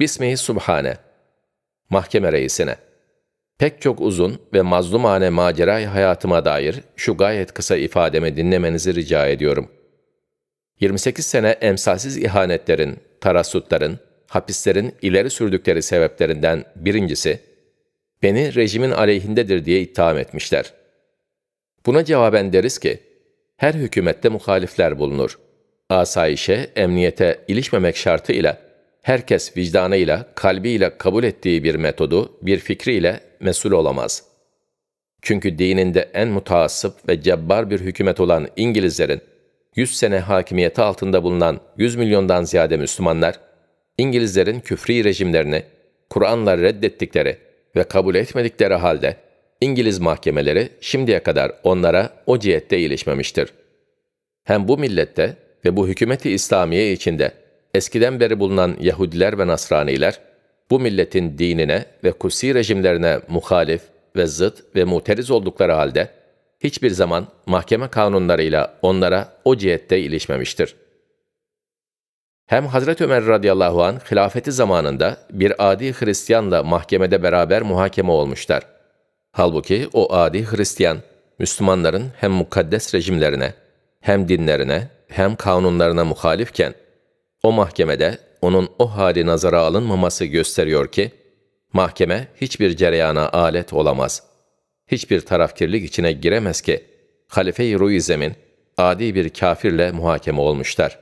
Bismihi Subhane, mahkeme reisine. Pek çok uzun ve mazlumane maceray hayatıma dair şu gayet kısa ifademi dinlemenizi rica ediyorum. 28 sene emsalsiz ihanetlerin, tarassutların, hapislerin ileri sürdükleri sebeplerinden birincisi, beni rejimin aleyhindedir diye itham etmişler. Buna cevaben deriz ki, her hükümette muhalifler bulunur. Asayişe, emniyete ilişmemek şartıyla herkes vicdanıyla, kalbiyle kabul ettiği bir metodu, bir fikriyle mesul olamaz. Çünkü dininde en mutaassıp ve cebbar bir hükümet olan İngilizlerin 100 sene hakimiyeti altında bulunan 100 milyondan ziyade Müslümanlar, İngilizlerin küfri rejimlerini Kur'an'la reddettikleri ve kabul etmedikleri halde İngiliz mahkemeleri şimdiye kadar onlara o cihette ilişmemiştir. Hem bu millette ve bu hükümeti İslamiye içinde eskiden beri bulunan Yahudiler ve Nasraniler, bu milletin dinine ve kutsi rejimlerine muhalif ve zıt ve muteriz oldukları halde, hiçbir zaman mahkeme kanunlarıyla onlara o cihette ilişmemiştir. Hem Hazreti Ömer radıyallahu an hilafeti zamanında bir adi Hristiyanla mahkemede beraber muhakeme olmuşlar. Halbuki o adi Hristiyan, Müslümanların hem mukaddes rejimlerine, hem dinlerine, hem kanunlarına muhalifken, o mahkemede onun o hali nazara alınmaması gösteriyor ki, mahkeme hiçbir cereyana alet olamaz. Hiçbir tarafkirlik içine giremez ki, Halife-i Ruizem'in adi bir kafirle muhakeme olmuşlar.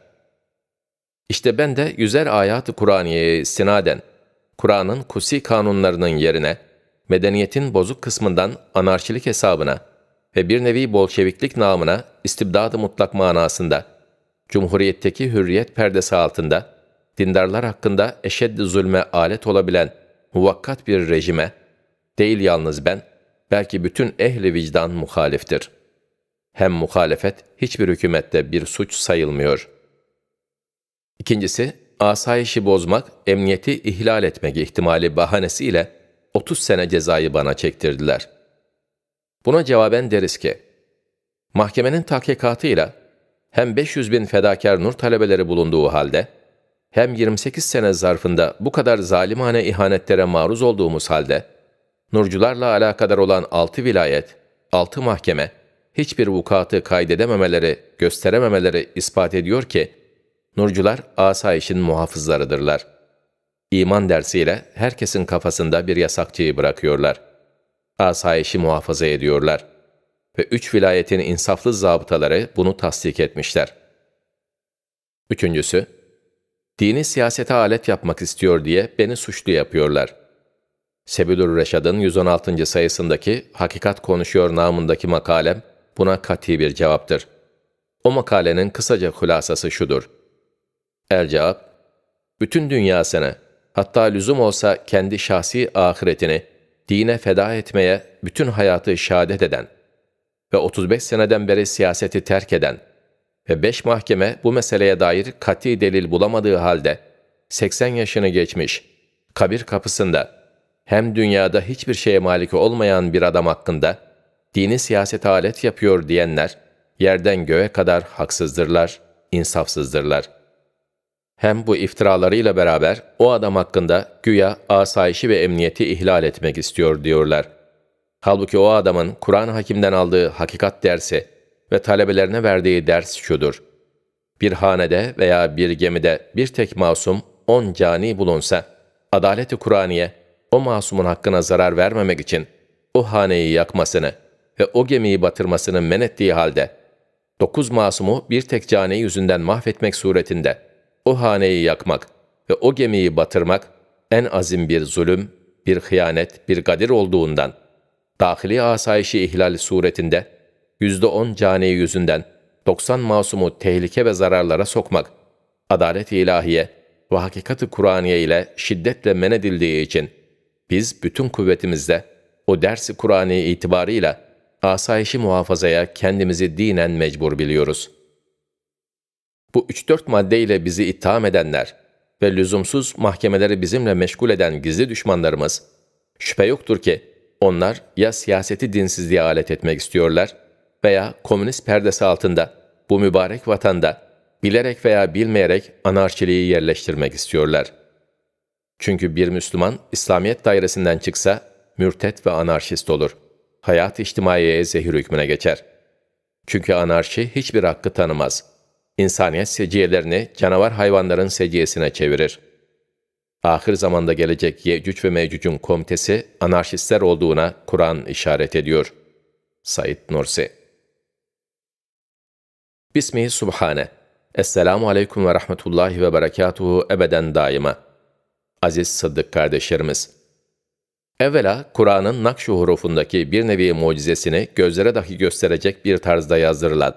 İşte ben de yüzer ayat-ı Kur'aniye'ye istinaden, Kur'an'ın kusi kanunlarının yerine, medeniyetin bozuk kısmından anarşilik hesabına ve bir nevi bolşeviklik namına istibdad-ı mutlak manasında Cumhuriyetteki hürriyet perdesi altında, dindarlar hakkında eşed zulme alet olabilen muvakkat bir rejime, değil yalnız ben, belki bütün ehli vicdan muhaliftir. Hem muhalefet hiçbir hükümette bir suç sayılmıyor. İkincisi, asayişi bozmak, emniyeti ihlal etmek ihtimali bahanesiyle 30 sene cezayı bana çektirdiler. Buna cevaben deriz ki, mahkemenin tahkikatıyla hem 500 bin fedakar nur talebeleri bulunduğu halde, hem 28 sene zarfında bu kadar zalimane ihanetlere maruz olduğumuz halde, nurcularla alakadar olan 6 vilayet, 6 mahkeme, hiçbir vukuatı kaydedememeleri, gösterememeleri ispat ediyor ki, nurcular asayişin muhafızlarıdırlar. İman dersiyle herkesin kafasında bir yasakçıyı bırakıyorlar. Asayişi muhafaza ediyorlar.'' ve üç vilayetin insaflı zabıtaları bunu tasdik etmişler. Üçüncüsü, dini siyasete alet yapmak istiyor diye beni suçlu yapıyorlar. Sebilur Reşad'ın 116. sayısındaki Hakikat Konuşuyor namındaki makalem buna kati bir cevaptır. O makalenin kısaca hülasası şudur. El cevap, bütün dünyasını, hatta lüzum olsa kendi şahsi ahiretini dine feda etmeye bütün hayatı şehadet eden, ve 35 seneden beri siyaseti terk eden ve 5 mahkeme bu meseleye dair kati delil bulamadığı halde 80 yaşını geçmiş, kabir kapısında hem dünyada hiçbir şeye malik olmayan bir adam hakkında dini siyaset alet yapıyor diyenler yerden göğe kadar haksızdırlar, insafsızdırlar. Hem bu iftiralarıyla beraber o adam hakkında güya asayişi ve emniyeti ihlal etmek istiyor diyorlar.'' Halbuki o adamın Kur'an hakimden aldığı hakikat dersi ve talebelerine verdiği ders şudur. Bir hanede veya bir gemide bir tek masum, on cani bulunsa, adaleti Kur'aniye o masumun hakkına zarar vermemek için o haneyi yakmasını ve o gemiyi batırmasını men ettiği halde, dokuz masumu bir tek cani yüzünden mahvetmek suretinde o haneyi yakmak ve o gemiyi batırmak en azim bir zulüm, bir hıyanet, bir gadir olduğundan.'' dahili asayişi ihlal suretinde %10 cani yüzünden 90 masumu tehlike ve zararlara sokmak, adalet ilahiye ve hakikati Kur'aniye ile şiddetle men edildiği için biz bütün kuvvetimizle o dersi Kur'an'ı itibarıyla asayişi muhafazaya kendimizi dinen mecbur biliyoruz. Bu 3-4 maddeyle bizi itham edenler ve lüzumsuz mahkemeleri bizimle meşgul eden gizli düşmanlarımız, şüphe yoktur ki onlar ya siyaseti dinsizliğe alet etmek istiyorlar veya komünist perdesi altında bu mübarek vatanda bilerek veya bilmeyerek anarşiliği yerleştirmek istiyorlar. Çünkü bir Müslüman İslamiyet dairesinden çıksa mürtet ve anarşist olur. Hayat içtimaiyeye zehir hükmüne geçer. Çünkü anarşi hiçbir hakkı tanımaz. İnsaniyet seciyelerini canavar hayvanların seciyesine çevirir.'' ahir zamanda gelecek Yecüc ve Mecüc'ün komitesi anarşistler olduğuna Kur'an işaret ediyor. Said Nursi Bismihi Subhane Esselamu Aleyküm ve Rahmetullahi ve Berekatuhu ebeden daima. Aziz Sıddık kardeşlerimiz. Evvela Kur'an'ın nakşu hurufundaki bir nevi mucizesini gözlere dahi gösterecek bir tarzda yazdırılan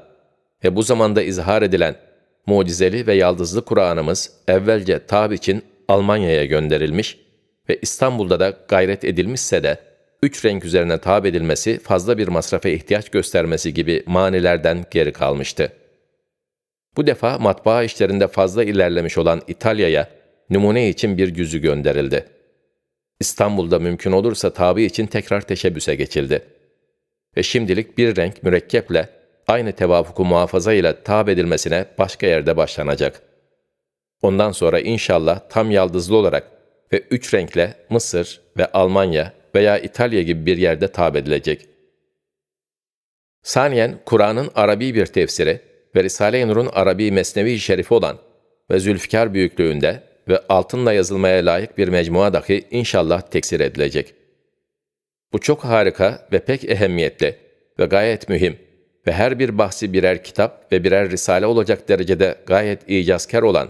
ve bu zamanda izhar edilen mucizeli ve yaldızlı Kur'an'ımız evvelce tab için Almanya'ya gönderilmiş ve İstanbul'da da gayret edilmişse de üç renk üzerine tab edilmesi fazla bir masrafa ihtiyaç göstermesi gibi manilerden geri kalmıştı. Bu defa matbaa işlerinde fazla ilerlemiş olan İtalya'ya numune için bir yüzü gönderildi. İstanbul'da mümkün olursa tabi için tekrar teşebbüse geçildi. Ve şimdilik bir renk mürekkeple aynı tevafuku muhafaza ile tab edilmesine başka yerde başlanacak.'' Ondan sonra inşallah tam yaldızlı olarak ve üç renkle Mısır ve Almanya veya İtalya gibi bir yerde tab edilecek. Saniyen, Kur'an'ın Arabi bir tefsiri ve Risale-i Nur'un Arabi mesnevi şerifi olan ve Zülfikar büyüklüğünde ve altınla yazılmaya layık bir mecmua dahi inşallah teksir edilecek. Bu çok harika ve pek ehemmiyetli ve gayet mühim ve her bir bahsi birer kitap ve birer risale olacak derecede gayet icazkar olan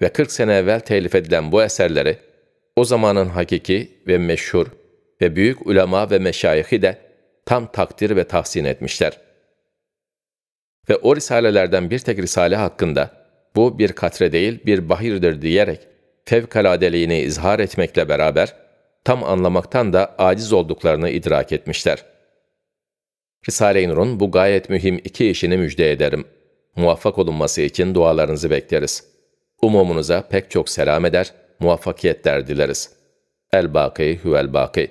ve 40 sene evvel telif edilen bu eserleri o zamanın hakiki ve meşhur ve büyük ulema ve meşayihi de tam takdir ve tahsin etmişler. Ve o risalelerden bir tek risale hakkında bu bir katre değil bir bahirdir diyerek fevkaladeliğini izhar etmekle beraber tam anlamaktan da aciz olduklarını idrak etmişler. Risale-i Nur'un bu gayet mühim iki işini müjde ederim. Muvaffak olunması için dualarınızı bekleriz.'' Umumunuza pek çok selam eder, muvaffakiyetler dileriz. El-Baki Hüvel-Baki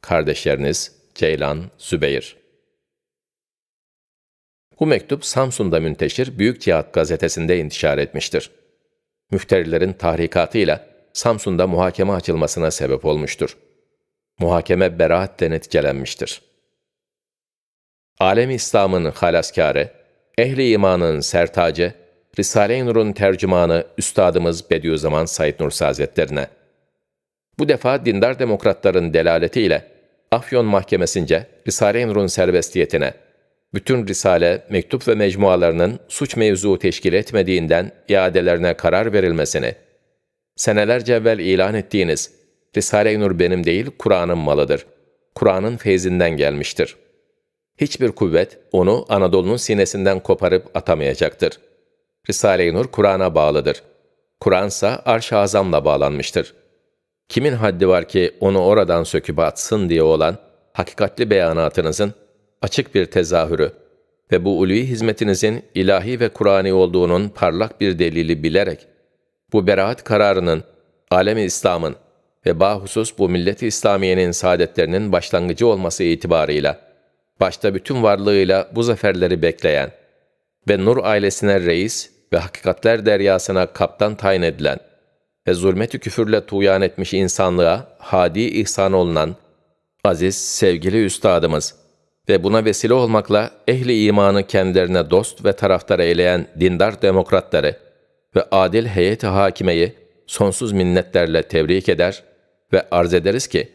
Kardeşleriniz Ceylan Sübeyir Bu mektup Samsun'da münteşir Büyük Cihat gazetesinde intişar etmiştir. Müfterilerin tahrikatıyla Samsun'da muhakeme açılmasına sebep olmuştur. Muhakeme beraatle netkelenmiştir. Alem İslam'ın halaskâre, ehli imanın sertace, Risale-i Nur'un tercümanı Üstadımız Bediüzzaman Said Nursi Hazretlerine. Bu defa dindar demokratların delaletiyle Afyon Mahkemesince Risale-i Nur'un serbestiyetine, bütün risale, mektup ve mecmualarının suç mevzuu teşkil etmediğinden iadelerine karar verilmesini, senelerce evvel ilan ettiğiniz Risale-i Nur benim değil Kur'an'ın malıdır. Kur'an'ın feyzinden gelmiştir. Hiçbir kuvvet onu Anadolu'nun sinesinden koparıp atamayacaktır.'' Risale-i Nur Kur'an'a bağlıdır. Kur'ansa arş-ı azamla bağlanmıştır. Kimin haddi var ki onu oradan söküp atsın diye olan hakikatli beyanatınızın açık bir tezahürü ve bu ulvi hizmetinizin ilahi ve Kur'ani olduğunun parlak bir delili bilerek, bu beraat kararının, alemi İslam'ın ve bahusus bu milleti İslamiye'nin saadetlerinin başlangıcı olması itibarıyla, başta bütün varlığıyla bu zaferleri bekleyen ve Nur ailesine reis ve hakikatler deryasına kaptan tayin edilen ve zulmeti küfürle tuğyan etmiş insanlığa hadi ihsan olunan aziz sevgili üstadımız ve buna vesile olmakla ehli imanı kendilerine dost ve taraftar eyleyen dindar demokratları ve adil heyeti hakimeyi sonsuz minnetlerle tebrik eder ve arz ederiz ki,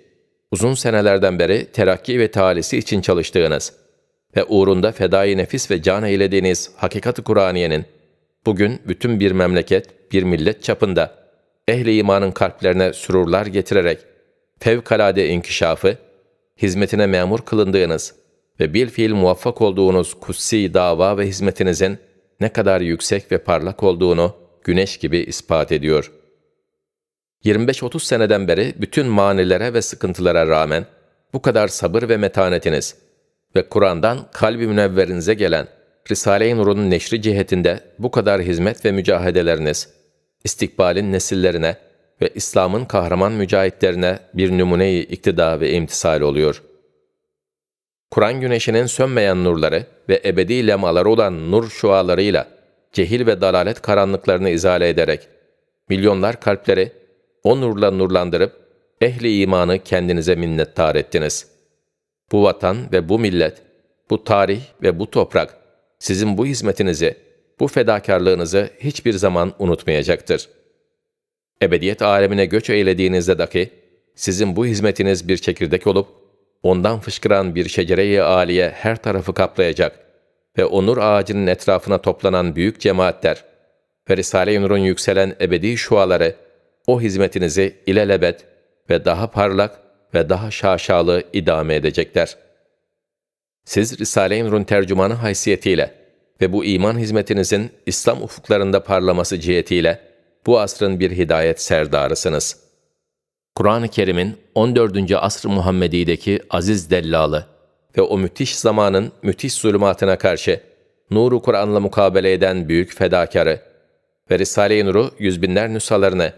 uzun senelerden beri terakki ve talisi için çalıştığınız ve uğrunda fedai nefis ve can eylediğiniz hakikat-ı Kur'aniye'nin Bugün bütün bir memleket, bir millet çapında ehli imanın kalplerine sürurlar getirerek fevkalade inkişafı, hizmetine memur kılındığınız ve bil fiil muvaffak olduğunuz kutsi dava ve hizmetinizin ne kadar yüksek ve parlak olduğunu güneş gibi ispat ediyor. 25-30 seneden beri bütün manilere ve sıkıntılara rağmen bu kadar sabır ve metanetiniz ve Kur'an'dan kalbi münevverinize gelen Risale-i Nur'un neşri cihetinde bu kadar hizmet ve mücahedeleriniz, istikbalin nesillerine ve İslam'ın kahraman mücahitlerine bir numune-i iktida ve imtisal oluyor. Kur'an güneşinin sönmeyen nurları ve ebedi lemaları olan nur şualarıyla cehil ve dalalet karanlıklarını izale ederek, milyonlar kalpleri o nurla nurlandırıp ehli imanı kendinize minnettar ettiniz. Bu vatan ve bu millet, bu tarih ve bu toprak sizin bu hizmetinizi, bu fedakarlığınızı hiçbir zaman unutmayacaktır. Ebediyet alemine göç eylediğinizde dahi, sizin bu hizmetiniz bir çekirdek olup, ondan fışkıran bir şecere-i âliye her tarafı kaplayacak ve onur ağacının etrafına toplanan büyük cemaatler ve Risale-i Nur'un yükselen ebedi şuaları, o hizmetinizi ilelebet ve daha parlak ve daha şaşalı idame edecekler.'' siz Risale-i Nur'un tercümanı haysiyetiyle ve bu iman hizmetinizin İslam ufuklarında parlaması cihetiyle bu asrın bir hidayet serdarısınız. Kur'an-ı Kerim'in 14. asr Muhammedi'deki aziz dellalı ve o müthiş zamanın müthiş zulümatına karşı nuru Kur'an'la mukabele eden büyük fedakarı ve Risale-i Nur'u yüzbinler binler nüshalarını,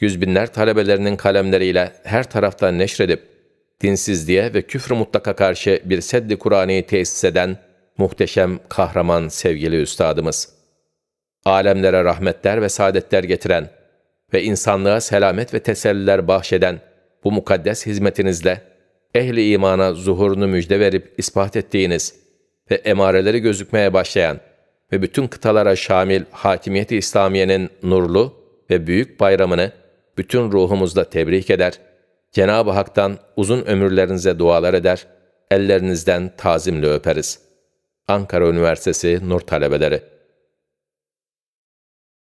yüz talebelerinin kalemleriyle her taraftan neşredip dinsizliğe ve küfrü mutlaka karşı bir seddi Kur'an'ı tesis eden muhteşem kahraman sevgili üstadımız. Alemlere rahmetler ve saadetler getiren ve insanlığa selamet ve teselliler bahşeden bu mukaddes hizmetinizle ehli imana zuhurunu müjde verip ispat ettiğiniz ve emareleri gözükmeye başlayan ve bütün kıtalara şamil hakimiyeti İslamiye'nin nurlu ve büyük bayramını bütün ruhumuzla tebrik eder.'' Cenab-ı Hak'tan uzun ömürlerinize dualar eder, ellerinizden tazimle öperiz. Ankara Üniversitesi Nur Talebeleri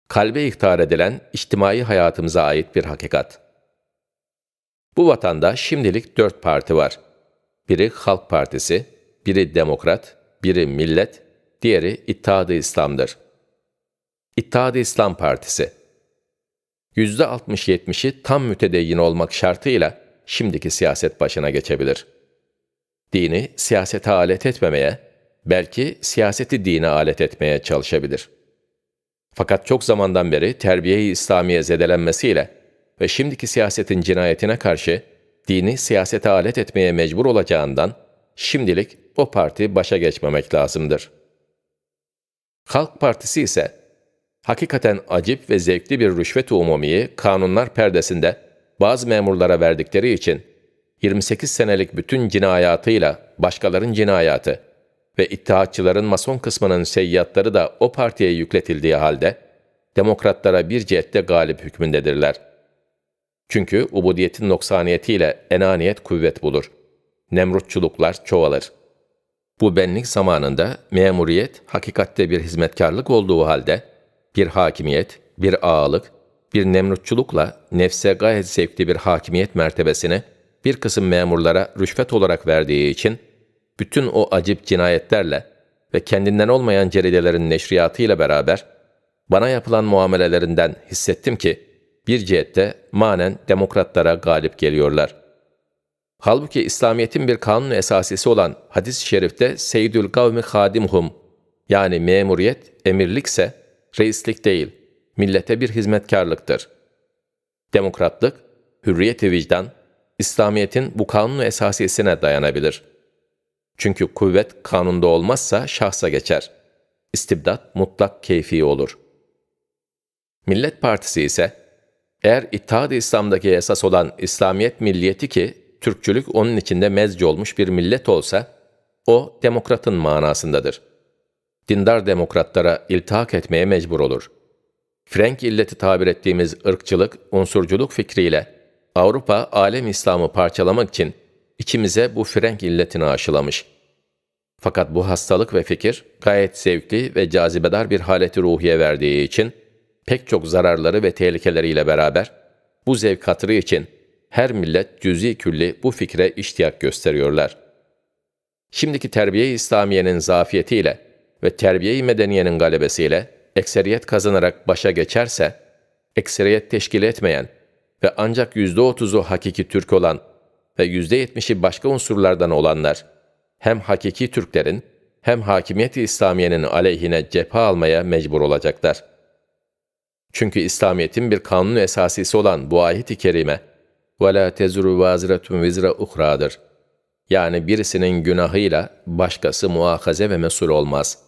Kalbe ihtar edilen içtimai hayatımıza ait bir hakikat. Bu vatanda şimdilik dört parti var. Biri Halk Partisi, biri Demokrat, biri Millet, diğeri İttihad-ı İslam'dır. İttihad-ı İslam Partisi %60-70'i tam mütedeyyin olmak şartıyla şimdiki siyaset başına geçebilir. Dini siyasete alet etmemeye, belki siyaseti dine alet etmeye çalışabilir. Fakat çok zamandan beri terbiye-i İslamiye zedelenmesiyle ve şimdiki siyasetin cinayetine karşı dini siyasete alet etmeye mecbur olacağından şimdilik o parti başa geçmemek lazımdır. Halk Partisi ise Hakikaten acip ve zevkli bir rüşvet umumiyi kanunlar perdesinde bazı memurlara verdikleri için 28 senelik bütün cinayatıyla başkaların cinayatı ve ittihatçıların mason kısmının seyyatları da o partiye yükletildiği halde demokratlara bir cihette galip hükmündedirler. Çünkü ubudiyetin noksaniyetiyle enaniyet kuvvet bulur. Nemrutçuluklar çoğalır. Bu benlik zamanında memuriyet hakikatte bir hizmetkarlık olduğu halde bir hakimiyet, bir ağalık, bir nemrutçulukla nefse gayet zevkli bir hakimiyet mertebesini bir kısım memurlara rüşvet olarak verdiği için bütün o acip cinayetlerle ve kendinden olmayan ceridelerin neşriyatıyla beraber bana yapılan muamelelerinden hissettim ki bir cihette manen demokratlara galip geliyorlar. Halbuki İslamiyet'in bir kanun esasisi olan hadis-i şerifte Seyyidül kavmi Hadimhum yani memuriyet emirlikse reislik değil, millete bir hizmetkarlıktır. Demokratlık, hürriyeti vicdan, İslamiyet'in bu kanunu esasiyesine dayanabilir. Çünkü kuvvet kanunda olmazsa şahsa geçer. İstibdat mutlak keyfi olur. Millet Partisi ise, eğer İttihad-ı İslam'daki esas olan İslamiyet milliyeti ki, Türkçülük onun içinde mezci olmuş bir millet olsa, o demokratın manasındadır.'' dindar demokratlara iltihak etmeye mecbur olur. Frank illeti tabir ettiğimiz ırkçılık, unsurculuk fikriyle Avrupa alem İslam'ı parçalamak için içimize bu Frank illetini aşılamış. Fakat bu hastalık ve fikir gayet zevkli ve cazibedar bir haleti ruhiye verdiği için pek çok zararları ve tehlikeleriyle beraber bu zevk hatırı için her millet cüzi külli bu fikre iştiyak gösteriyorlar. Şimdiki terbiye İslamiye'nin zafiyetiyle ve terbiye-i medeniyenin galebesiyle ekseriyet kazanarak başa geçerse, ekseriyet teşkil etmeyen ve ancak %30'u hakiki Türk olan ve %70'i başka unsurlardan olanlar, hem hakiki Türklerin hem hakimiyeti İslamiye'nin aleyhine cephe almaya mecbur olacaklar. Çünkü İslamiyet'in bir kanun esasisi olan bu ayet-i kerime, وَلَا تَزُرُ وَازِرَةٌ vizra uhradır. Yani birisinin günahıyla başkası muakaze ve mesul olmaz.''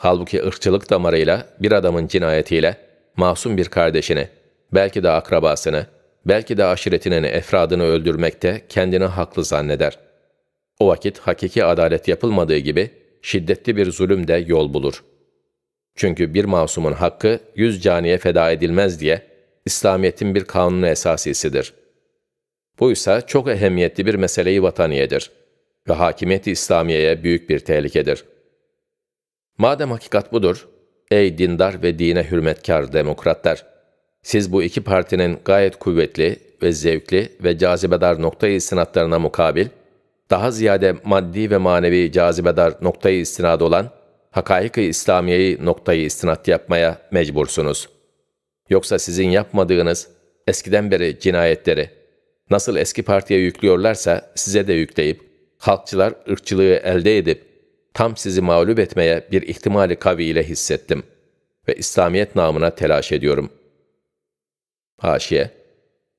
Halbuki ırkçılık damarıyla bir adamın cinayetiyle masum bir kardeşini, belki de akrabasını, belki de aşiretinin efradını öldürmekte kendini haklı zanneder. O vakit hakiki adalet yapılmadığı gibi şiddetli bir zulüm de yol bulur. Çünkü bir masumun hakkı yüz caniye feda edilmez diye İslamiyet'in bir kanunu esasisidir. Bu ise çok ehemmiyetli bir meseleyi vataniyedir ve hakimiyet İslamiye'ye büyük bir tehlikedir.'' Madem hakikat budur, ey dindar ve dine hürmetkar demokratlar, siz bu iki partinin gayet kuvvetli ve zevkli ve cazibedar noktayı istinatlarına mukabil, daha ziyade maddi ve manevi cazibedar noktayı istinad olan hakaik-i İslamiye'yi noktayı istinat yapmaya mecbursunuz. Yoksa sizin yapmadığınız eskiden beri cinayetleri nasıl eski partiye yüklüyorlarsa size de yükleyip halkçılar ırkçılığı elde edip tam sizi mağlup etmeye bir ihtimali kaviyle hissettim ve İslamiyet namına telaş ediyorum. Haşiye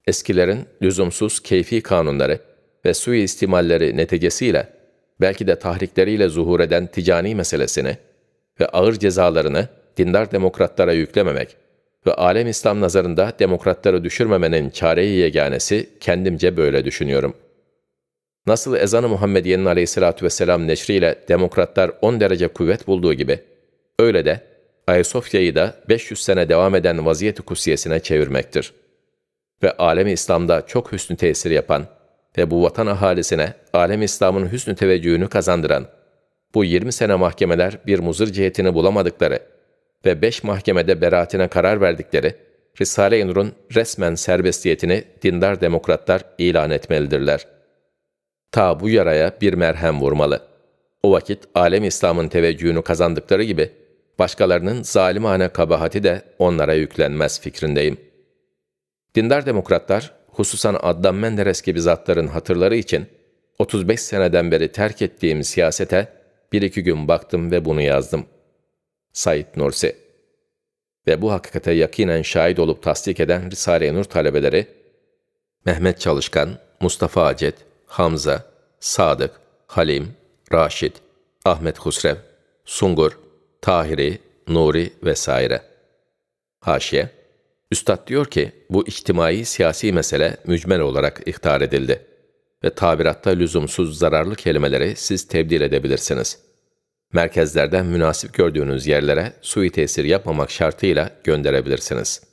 Eskilerin lüzumsuz keyfi kanunları ve suistimalleri neticesiyle belki de tahrikleriyle zuhur eden ticani meselesini ve ağır cezalarını dindar demokratlara yüklememek ve alem İslam nazarında demokratları düşürmemenin çareyi yeganesi kendimce böyle düşünüyorum.'' Nasıl ezanı Muhammediye'nin aleyhissalatü vesselam neşriyle demokratlar 10 derece kuvvet bulduğu gibi, öyle de Ayasofya'yı da 500 sene devam eden vaziyeti kusiyesine çevirmektir. Ve alemi İslam'da çok hüsnü tesir yapan ve bu vatan ahalisine alem İslam'ın hüsnü teveccühünü kazandıran, bu 20 sene mahkemeler bir muzır cihetini bulamadıkları ve 5 mahkemede beraatine karar verdikleri, Risale-i Nur'un resmen serbestiyetini dindar demokratlar ilan etmelidirler.'' ta bu yaraya bir merhem vurmalı. O vakit alem İslam'ın teveccühünü kazandıkları gibi başkalarının zalimane kabahati de onlara yüklenmez fikrindeyim. Dindar demokratlar, hususan Adnan Menderes gibi zatların hatırları için 35 seneden beri terk ettiğim siyasete bir iki gün baktım ve bunu yazdım. Said Nursi Ve bu hakikate yakinen şahit olup tasdik eden Risale-i Nur talebeleri, Mehmet Çalışkan, Mustafa Acet, Hamza, Sadık, Halim, Raşid, Ahmet Husrev, Sungur, Tahiri, Nuri vesaire. Haşiye Üstad diyor ki, bu içtimai siyasi mesele mücmel olarak ihtar edildi ve tabiratta lüzumsuz zararlı kelimeleri siz tebdil edebilirsiniz. Merkezlerden münasip gördüğünüz yerlere sui tesir yapmamak şartıyla gönderebilirsiniz.''